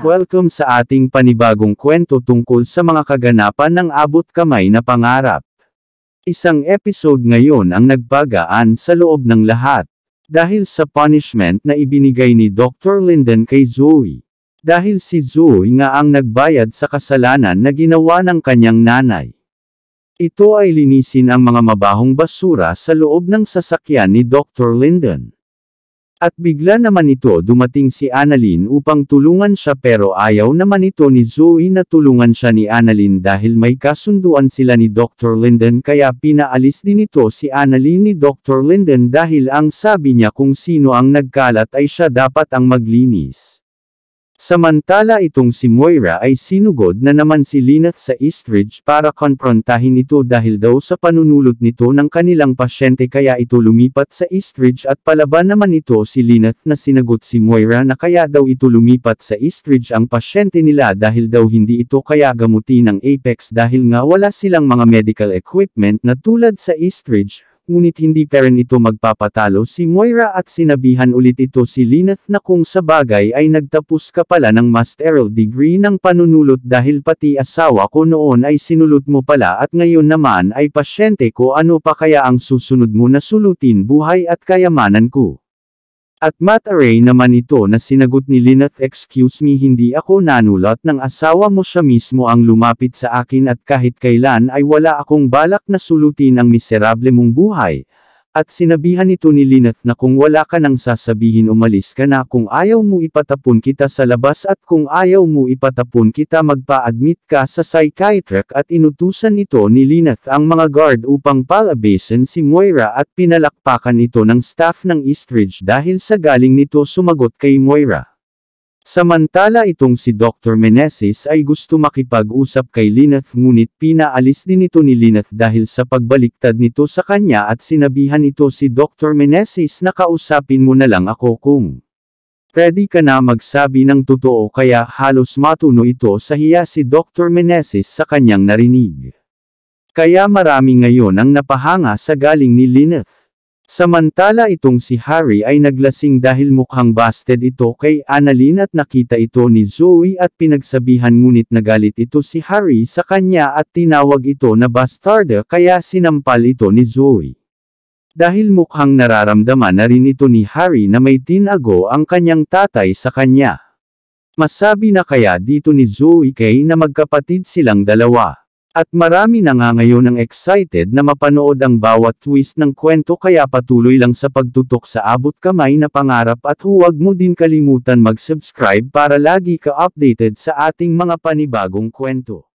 Welcome sa ating panibagong kwento tungkol sa mga kaganapan ng abot kamay na pangarap. Isang episode ngayon ang nagbagaan sa loob ng lahat. Dahil sa punishment na ibinigay ni Dr. Linden kay Zoe. Dahil si Zoe nga ang nagbayad sa kasalanan na ginawa ng kanyang nanay. Ito ay linisin ang mga mabahong basura sa loob ng sasakyan ni Dr. Linden. At bigla naman ito dumating si Annalyn upang tulungan siya pero ayaw naman ito ni Zoe na tulungan siya ni Annalyn dahil may kasunduan sila ni Dr. Linden kaya pinaalis din ito si Annalyn ni Dr. Linden dahil ang sabi niya kung sino ang nagkalat ay siya dapat ang maglinis. Samantala itong si Moira ay sinugod na naman si Lyneth sa Eastridge para konprontahin ito dahil daw sa panunulot nito ng kanilang pasyente kaya ito lumipat sa Eastridge at palaban naman ito si Lyneth na sinagot si Moira na kaya daw ito lumipat sa Eastridge ang pasyente nila dahil daw hindi ito kaya gamutin ng Apex dahil nga wala silang mga medical equipment na tulad sa Eastridge ngunit hindi pa rin ito magpapatalo si Moira at sinabihan ulit ito si Lineth na kung sa bagay ay nagtapos ka pala ng masteral degree ng panunulot dahil pati asawa ko noon ay sinulot mo pala at ngayon naman ay pasyente ko ano pa kaya ang susunod mo na sulutin buhay at kayamanan ko. At Matt Array naman ito na sinagot ni Lyneth excuse me hindi ako nanulot ng asawa mo siya mismo ang lumapit sa akin at kahit kailan ay wala akong balak na sulutin ang miserable mong buhay, at sinabihan ito ni Lineth na kung wala ka nang sasabihin umalis ka na kung ayaw mo ipatapon kita sa labas at kung ayaw mo ipatapon kita magpa-admit ka sa psychiatric at inutusan ito ni Lineth ang mga guard upang palabasin si Moira at pinalakpakan ito ng staff ng Eastridge dahil sa galing nito sumagot kay Moira. Samantala itong si Dr. Meneses ay gusto makipag-usap kay Lineth ngunit pinaalis din ito ni Lineth dahil sa pagbaliktad nito sa kanya at sinabihan ito si Dr. Meneses na kausapin mo na lang ako kung ready ka na magsabi ng totoo kaya halos matuno ito sa hiya si Dr. Meneses sa kanyang narinig. Kaya marami ngayon ang napahanga sa galing ni Lineth. Samantala itong si Harry ay naglasing dahil mukhang busted ito kay Annalyn at nakita ito ni Zoe at pinagsabihan ngunit nagalit ito si Harry sa kanya at tinawag ito na bastard kaya sinampal ito ni Zoe. Dahil mukhang nararamdaman na rin ito ni Harry na may tinago ang kanyang tatay sa kanya. Masabi na kaya dito ni Zoe kay na magkapatid silang dalawa. At marami na nga ngayon ang excited na mapanood ang bawat twist ng kwento kaya patuloy lang sa pagtutok sa abot kamay na pangarap at huwag mo din kalimutan mag-subscribe para lagi ka updated sa ating mga panibagong kwento.